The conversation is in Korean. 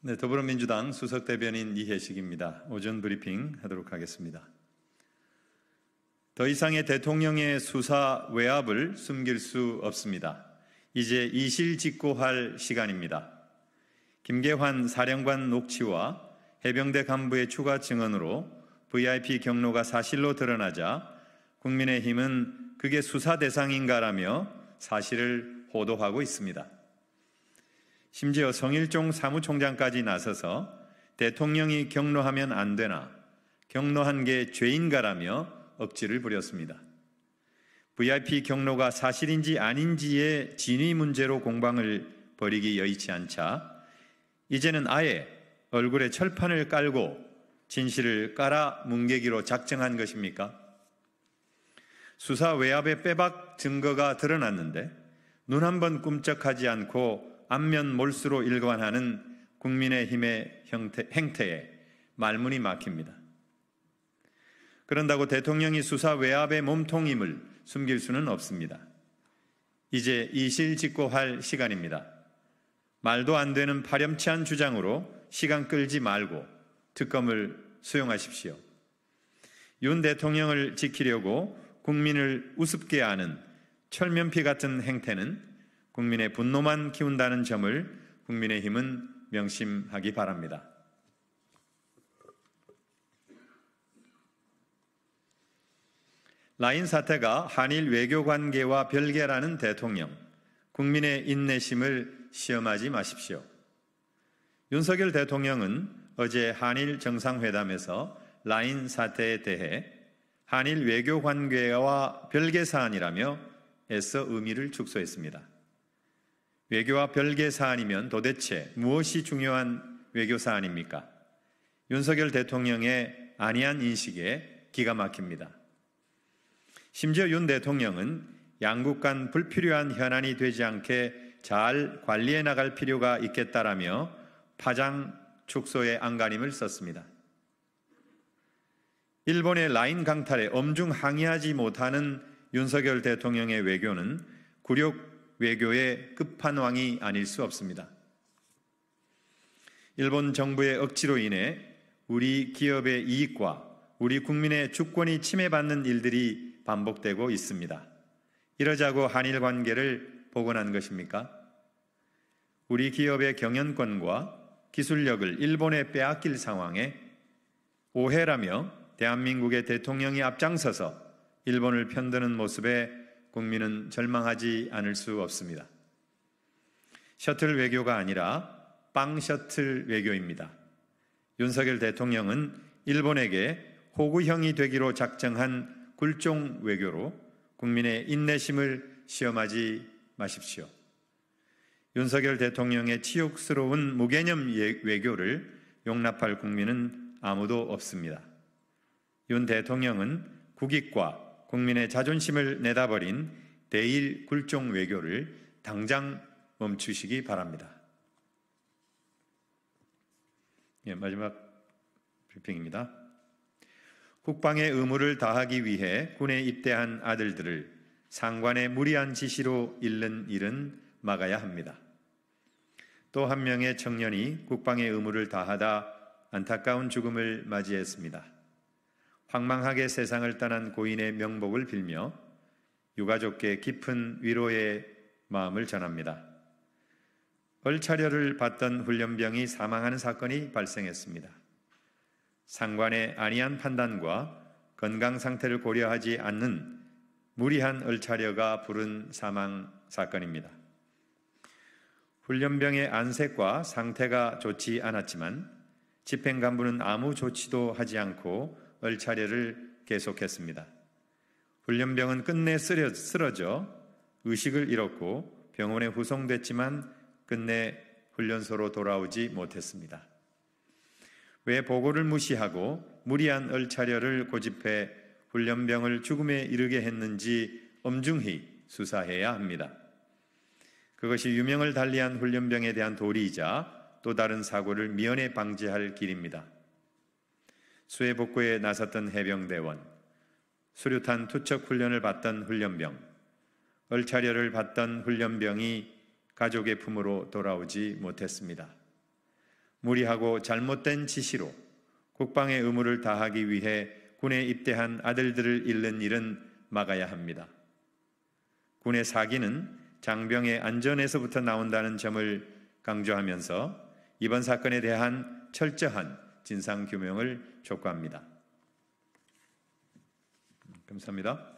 네, 더불어민주당 수석 대변인 이해식입니다. 오전 브리핑 하도록 하겠습니다. 더 이상의 대통령의 수사 외압을 숨길 수 없습니다. 이제 이실직고할 시간입니다. 김계환 사령관 녹취와 해병대 간부의 추가 증언으로 VIP 경로가 사실로 드러나자 국민의힘은 그게 수사 대상인가라며 사실을 호도하고 있습니다. 심지어 성일종 사무총장까지 나서서 대통령이 경로하면 안 되나 경로한 게 죄인가라며 억지를 부렸습니다. VIP 경로가 사실인지 아닌지의 진위 문제로 공방을 벌이기 여의치 않자 이제는 아예 얼굴에 철판을 깔고 진실을 깔아 뭉개기로 작정한 것입니까? 수사 외압의 빼박 증거가 드러났는데 눈 한 번 꿈쩍하지 않고 안면 몰수로 일관하는 국민의힘의 형태, 행태에 말문이 막힙니다. 그런다고 대통령이 수사 외압의 몸통임을 숨길 수는 없습니다. 이제 이실직고할 시간입니다. 말도 안 되는 파렴치한 주장으로 시간 끌지 말고 특검을 수용하십시오. 윤 대통령을 지키려고 국민을 우습게 하는 철면피 같은 행태는 국민의 분노만 키운다는 점을 국민의힘은 명심하기 바랍니다. 라인 사태가 한일 외교 관계와 별개라는 대통령, 국민의 인내심을 시험하지 마십시오. 윤석열 대통령은 어제 한일 정상회담에서 라인 사태에 대해 한일 외교 관계와 별개 사안이라며 애써 의미를 축소했습니다. 외교와 별개 사안이면 도대체 무엇이 중요한 외교 사안입니까? 윤석열 대통령의 안이한 인식에 기가 막힙니다. 심지어 윤 대통령은 양국 간 불필요한 현안이 되지 않게 잘 관리해 나갈 필요가 있겠다라며 파장 축소의 안간힘을 썼습니다. 일본의 라인 강탈에 엄중 항의하지 못하는 윤석열 대통령의 외교는 굴욕 외교의 끝판왕이 아닐 수 없습니다. 일본 정부의 억지로 인해 우리 기업의 이익과 우리 국민의 주권이 침해받는 일들이 반복되고 있습니다. 이러자고 한일 관계를 복원한 것입니까? 우리 기업의 경영권과 기술력을 일본에 빼앗길 상황에 오해라며 대한민국의 대통령이 앞장서서 일본을 편드는 모습에 국민은 절망하지 않을 수 없습니다. 셔틀 외교가 아니라 빵 셔틀 외교입니다. 윤석열 대통령은 일본에게 호구형이 되기로 작정한 굴종 외교로 국민의 인내심을 시험하지 마십시오. 윤석열 대통령의 치욕스러운 무개념 예, 외교를 용납할 국민은 아무도 없습니다. 윤 대통령은 국익과 국민의 자존심을 내다버린 대일 굴종 외교를 당장 멈추시기 바랍니다. 예, 마지막 브리핑입니다. 국방의 의무를 다하기 위해 군에 입대한 아들들을 상관의 무리한 지시로 잃는 일은 막아야 합니다. 또 한 명의 청년이 국방의 의무를 다하다 안타까운 죽음을 맞이했습니다. 황망하게 세상을 떠난 고인의 명복을 빌며 유가족께 깊은 위로의 마음을 전합니다. 얼차려를 받던 훈련병이 사망하는 사건이 발생했습니다. 상관의 안이한 판단과 건강 상태를 고려하지 않는 무리한 얼차려가 부른 사망 사건입니다. 훈련병의 안색과 상태가 좋지 않았지만 집행 간부는 아무 조치도 하지 않고 을 차례를 계속했습니다. 훈련병은 끝내 쓰러져 의식을 잃었고 병원에 후송됐지만 끝내 훈련소로 돌아오지 못했습니다. 왜 보고를 무시하고 무리한 을 차례를 고집해 훈련병을 죽음에 이르게 했는지 엄중히 수사해야 합니다. 그것이 유명을 달리한 훈련병에 대한 도리이자 또 다른 사고를 미연에 방지할 길입니다. 수해 복구에 나섰던 해병대원, 수류탄 투척 훈련을 받던 훈련병, 얼차려를 받던 훈련병이 가족의 품으로 돌아오지 못했습니다. 무리하고 잘못된 지시로 국방의 의무를 다하기 위해 군에 입대한 아들들을 잃는 일은 막아야 합니다. 군의 사기는 장병의 안전에서부터 나온다는 점을 강조하면서 이번 사건에 대한 철저한 진상 규명을 촉구합니다. 감사합니다.